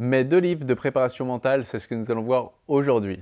Mais deux livres de préparation mentale, c'est ce que nous allons voir aujourd'hui.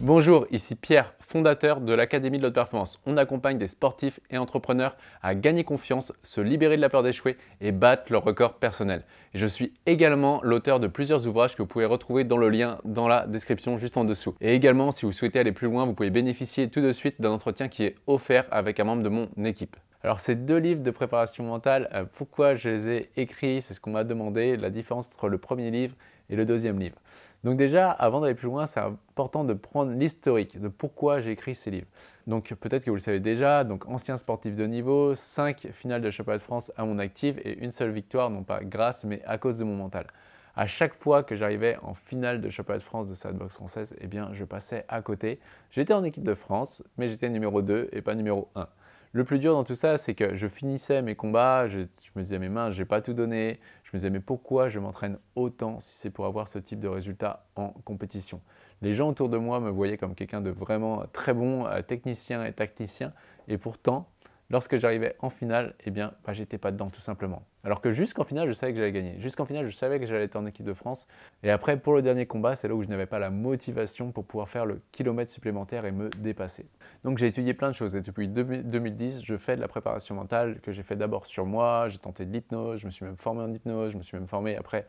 Bonjour, ici Pierre fondateur de l'Académie de l'Haute Performance. On accompagne des sportifs et entrepreneurs à gagner confiance, se libérer de la peur d'échouer et battre leur record personnel. je suis également l'auteur de plusieurs ouvrages que vous pouvez retrouver dans le lien dans la description juste en dessous. Et également, si vous souhaitez aller plus loin, vous pouvez bénéficier tout de suite d'un entretien qui est offert avec un membre de mon équipe. Alors ces deux livres de préparation mentale, euh, pourquoi je les ai écrits, c'est ce qu'on m'a demandé, la différence entre le premier livre et le deuxième livre. Donc déjà, avant d'aller plus loin, c'est important de prendre l'historique de pourquoi j'ai écrit ces livres. Donc peut-être que vous le savez déjà, donc ancien sportif de niveau, 5 finales de championnat de France à mon actif et une seule victoire, non pas grâce, mais à cause de mon mental. À chaque fois que j'arrivais en finale de championnat de France de cette boxe française, eh bien, je passais à côté. J'étais en équipe de France, mais j'étais numéro 2 et pas numéro 1. Le plus dur dans tout ça, c'est que je finissais mes combats, je, je me disais mes mains, j'ai pas tout donné, mais pourquoi je m'entraîne autant si c'est pour avoir ce type de résultat en compétition Les gens autour de moi me voyaient comme quelqu'un de vraiment très bon euh, technicien et tacticien, et pourtant, lorsque j'arrivais en finale, eh bien, bah, j'étais pas dedans tout simplement. Alors que jusqu'en finale, je savais que j'allais gagner. Jusqu'en finale, je savais que j'allais être en équipe de France. Et après, pour le dernier combat, c'est là où je n'avais pas la motivation pour pouvoir faire le kilomètre supplémentaire et me dépasser. Donc j'ai étudié plein de choses. Et depuis 2010, je fais de la préparation mentale que j'ai fait d'abord sur moi. J'ai tenté de l'hypnose, je me suis même formé en hypnose, je me suis même formé après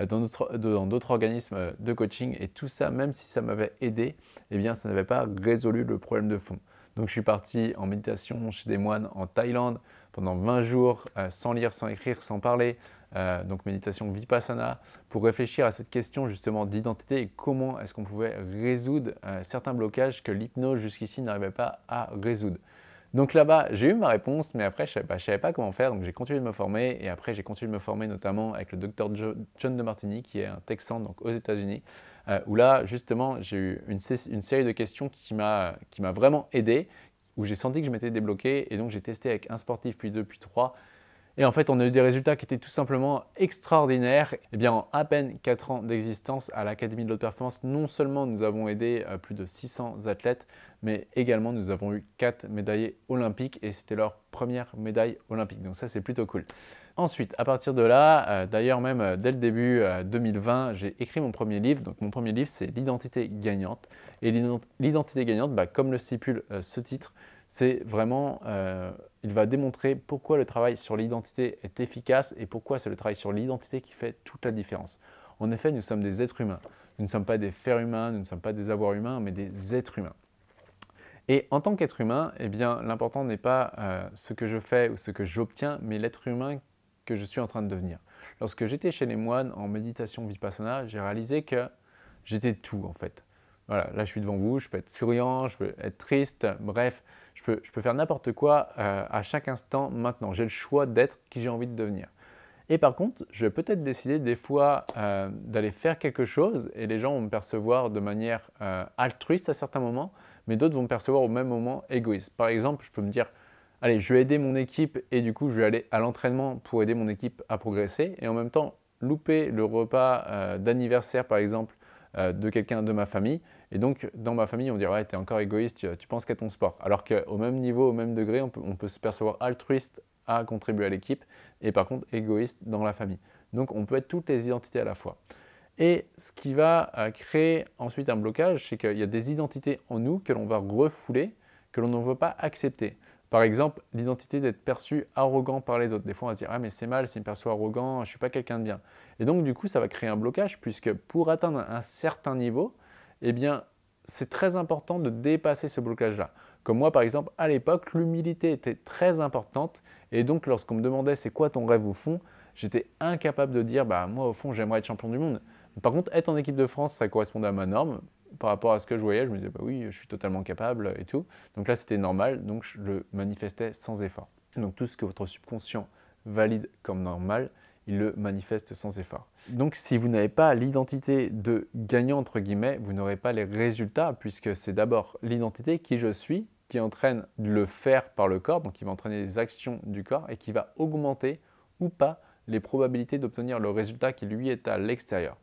euh, dans d'autres organismes euh, de coaching. Et tout ça, même si ça m'avait aidé, eh bien, ça n'avait pas résolu le problème de fond. Donc je suis parti en méditation chez des moines en Thaïlande pendant 20 jours, euh, sans lire, sans écrire, sans parler. Euh, donc méditation vipassana, pour réfléchir à cette question justement d'identité et comment est-ce qu'on pouvait résoudre euh, certains blocages que l'hypnose jusqu'ici n'arrivait pas à résoudre. Donc là-bas, j'ai eu ma réponse, mais après, je ne savais, pas comment faire, donc j'ai continué de me former, et après, j'ai continué de me former notamment avec le docteur John de Martini, qui est un Texan donc aux États-Unis, euh, où là, justement, j'ai eu une, série de questions qui m'a vraiment aidé, où j'ai senti que je m'étais débloqué, et donc j'ai testé avec un sportif, puis deux, puis trois. Et en fait, on a eu des résultats qui étaient tout simplement extraordinaires. Et eh bien, en à peine 4 ans d'existence à l'Académie de l'Haute Performance, non seulement nous avons aidé euh, plus de 600 athlètes, mais également nous avons eu quatre médaillés olympiques et c'était leur première médaille olympique. Donc ça, c'est plutôt cool. Ensuite, à partir de là, euh, d'ailleurs même euh, dès le début 2020, euh, j'ai écrit mon premier livre. Donc mon premier livre, c'est L'identité gagnante. Et l'identité gagnante, bah, comme le stipule ce titre, c'est vraiment, il va démontrer pourquoi le travail sur l'identité est efficace et pourquoi c'est le travail sur l'identité qui fait toute la différence. En effet, nous sommes des êtres humains. Nous ne sommes pas des fers humains, nous ne sommes pas des avoirs humains, mais des êtres humains. Et en tant qu'être humain, eh bien, l'important n'est pas ce que je fais ou ce que j'obtiens, mais l'être humain que je suis en train de devenir. Lorsque j'étais chez les moines en méditation vipassana, j'ai réalisé que j'étais tout en fait. Voilà, là je suis devant vous, je peux être souriant, je peux être triste, bref, je peux, je peux faire n'importe quoi euh, à chaque instant maintenant. J'ai le choix d'être qui j'ai envie de devenir. Et par contre, je vais peut-être décider des fois euh, d'aller faire quelque chose et les gens vont me percevoir de manière euh, altruiste à certains moments, mais d'autres vont me percevoir au même moment égoïste. Par exemple, je peux me dire, allez, je vais aider mon équipe et du coup, je vais aller à l'entraînement pour aider mon équipe à progresser. Et en même temps, louper le repas euh, d'anniversaire, par exemple, euh, de quelqu'un de ma famille. Et donc, dans ma famille, on dirait, ouais, t'es encore égoïste, tu, penses qu'à ton sport. Alors qu'au même niveau, au même degré, on peut, se percevoir altruiste à contribuer à l'équipe et par contre égoïste dans la famille. Donc, on peut être toutes les identités à la fois. Et ce qui va euh, créer ensuite un blocage, c'est qu'il y a des identités en nous que l'on va refouler, que l'on ne veut pas accepter. Par exemple, l'identité d'être perçu arrogant par les autres. Des fois, on va se dire Ah, mais c'est mal c'est me perçoit arrogant, je ne suis pas quelqu'un de bien. Et donc, du coup, ça va créer un blocage, puisque pour atteindre un certain niveau, eh bien, c'est très important de dépasser ce blocage-là. Comme moi, par exemple, à l'époque, l'humilité était très importante. Et donc, lorsqu'on me demandait c'est quoi ton rêve au fond, j'étais incapable de dire bah, moi, au fond, j'aimerais être champion du monde. Par contre, être en équipe de France, ça correspondait à ma norme par rapport à ce que je voyais, je me disais, bah oui, je suis totalement capable et tout. Donc là, c'était normal, donc je le manifestais sans effort. Donc tout ce que votre subconscient valide comme normal, il le manifeste sans effort. Donc si vous n'avez pas l'identité de gagnant, entre guillemets, vous n'aurez pas les résultats, puisque c'est d'abord l'identité qui je suis, qui entraîne le faire par le corps, donc qui va entraîner les actions du corps, et qui va augmenter ou pas les probabilités d'obtenir le résultat qui lui est à l'extérieur.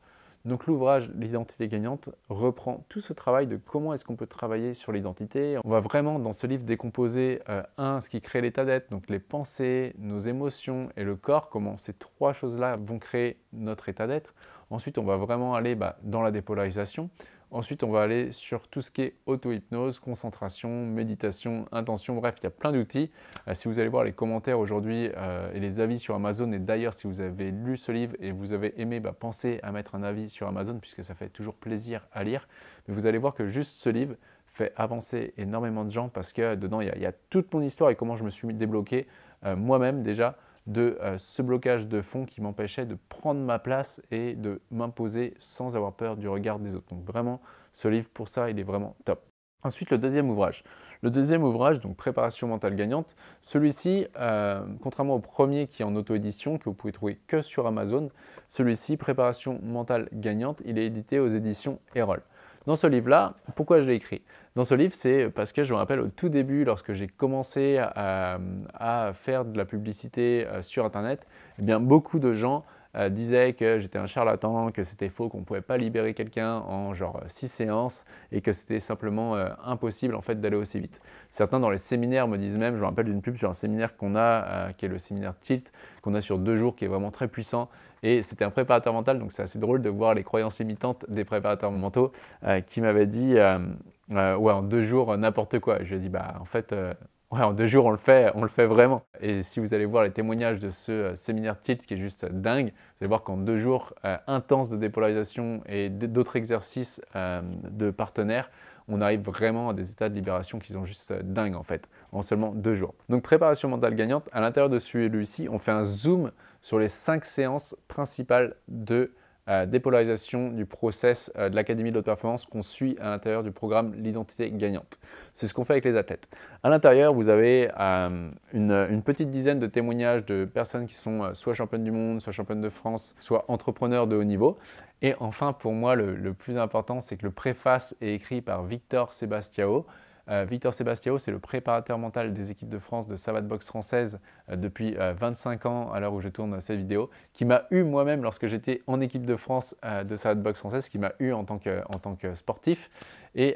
Donc l'ouvrage L'identité gagnante reprend tout ce travail de comment est-ce qu'on peut travailler sur l'identité. On va vraiment dans ce livre décomposer euh, un ce qui crée l'état d'être, donc les pensées, nos émotions et le corps, comment ces trois choses-là vont créer notre état d'être. Ensuite, on va vraiment aller bah, dans la dépolarisation. Ensuite, on va aller sur tout ce qui est auto-hypnose, concentration, méditation, intention, bref, il y a plein d'outils. Euh, si vous allez voir les commentaires aujourd'hui euh, et les avis sur Amazon, et d'ailleurs, si vous avez lu ce livre et vous avez aimé, bah, pensez à mettre un avis sur Amazon, puisque ça fait toujours plaisir à lire. Mais vous allez voir que juste ce livre fait avancer énormément de gens, parce que dedans, il y a, toute mon histoire et comment je me suis débloqué euh, moi-même déjà de euh, ce blocage de fond qui m'empêchait de prendre ma place et de m'imposer sans avoir peur du regard des autres. Donc vraiment, ce livre pour ça, il est vraiment top. Ensuite, le deuxième ouvrage. Le deuxième ouvrage, donc Préparation mentale gagnante, celui-ci, euh, contrairement au premier qui est en auto-édition, que vous pouvez trouver que sur Amazon, celui-ci, Préparation mentale gagnante, il est édité aux éditions Erol. Dans ce livre-là, pourquoi je l'ai écrit Dans ce livre, c'est parce que je me rappelle au tout début, lorsque j'ai commencé euh, à, faire de la publicité euh, sur Internet, eh bien, beaucoup de gens euh, disaient que j'étais un charlatan, que c'était faux, qu'on ne pouvait pas libérer quelqu'un en genre six séances et que c'était simplement impossible en fait d'aller aussi vite. Certains dans les séminaires me disent même, je me rappelle d'une pub sur un séminaire qu'on a, qui est le séminaire Tilt, qu'on a sur deux jours, qui est vraiment très puissant et c'était un préparateur mental, donc c'est assez drôle de voir les croyances limitantes des préparateurs mentaux euh, qui m'avaient dit euh, euh, ouais en deux jours n'importe quoi. Je lui ai dit bah en fait Ouais, en deux jours, on le fait, on le fait vraiment. Et si vous allez voir les témoignages de ce séminaire titre qui est juste dingue, vous allez voir qu'en deux jours intenses de dépolarisation et d'autres exercices de partenaires, on arrive vraiment à des états de libération qui sont juste dingues en fait, en seulement deux jours. Donc préparation mentale gagnante, à l'intérieur de celui-ci, on fait un zoom sur les cinq séances principales de euh, dépolarisation du process euh, de l'Académie de haute Performance qu'on suit à l'intérieur du programme L'identité gagnante. C'est ce qu'on fait avec les athlètes. À l'intérieur, vous avez euh, une, petite dizaine de témoignages de personnes qui sont soit championnes du monde, soit championnes de France, soit entrepreneurs de haut niveau. Et enfin, pour moi, le, le plus important, c'est que le préface est écrit par Victor Sebastiao, euh, Victor Sebastiao, c'est le préparateur mental des équipes de France de savate box française euh, depuis 25 euh, ans, à l'heure où je tourne cette vidéo, qui m'a eu moi-même lorsque j'étais en équipe de France de savate box française, qui m'a eu en tant que, tant que sportif. Et,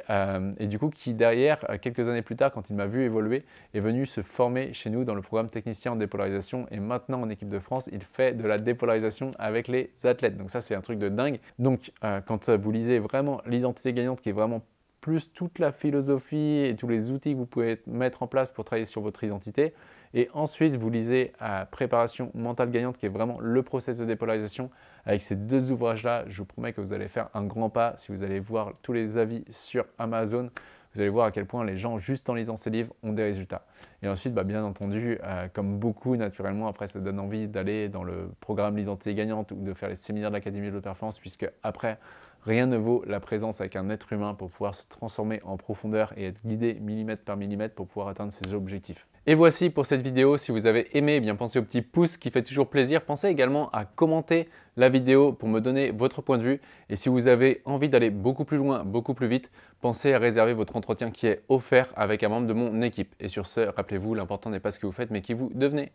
et, du coup, qui derrière, quelques années plus tard, quand il m'a vu évoluer, est venu se former chez nous dans le programme technicien en dépolarisation. Et maintenant, en équipe de France, il fait de la dépolarisation avec les athlètes. Donc ça, c'est un truc de dingue. Donc, quand vous lisez vraiment l'identité gagnante qui est vraiment plus toute la philosophie et tous les outils que vous pouvez mettre en place pour travailler sur votre identité. Et ensuite, vous lisez à Préparation mentale gagnante, qui est vraiment le process de dépolarisation. Avec ces deux ouvrages-là, je vous promets que vous allez faire un grand pas si vous allez voir tous les avis sur Amazon vous allez voir à quel point les gens, juste en lisant ces livres, ont des résultats. Et ensuite, bah, bien entendu, euh, comme beaucoup, naturellement, après, ça donne envie d'aller dans le programme L'identité gagnante ou de faire les séminaires de l'Académie de la performance, puisque après, rien ne vaut la présence avec un être humain pour pouvoir se transformer en profondeur et être guidé millimètre par millimètre pour pouvoir atteindre ses objectifs. Et voici pour cette vidéo. Si vous avez aimé, eh bien pensez au petit pouce qui fait toujours plaisir. Pensez également à commenter la vidéo pour me donner votre point de vue. Et si vous avez envie d'aller beaucoup plus loin, beaucoup plus vite, pensez à réserver votre entretien qui est offert avec un membre de mon équipe. Et sur ce, rappelez-vous, l'important n'est pas ce que vous faites, mais qui vous devenez.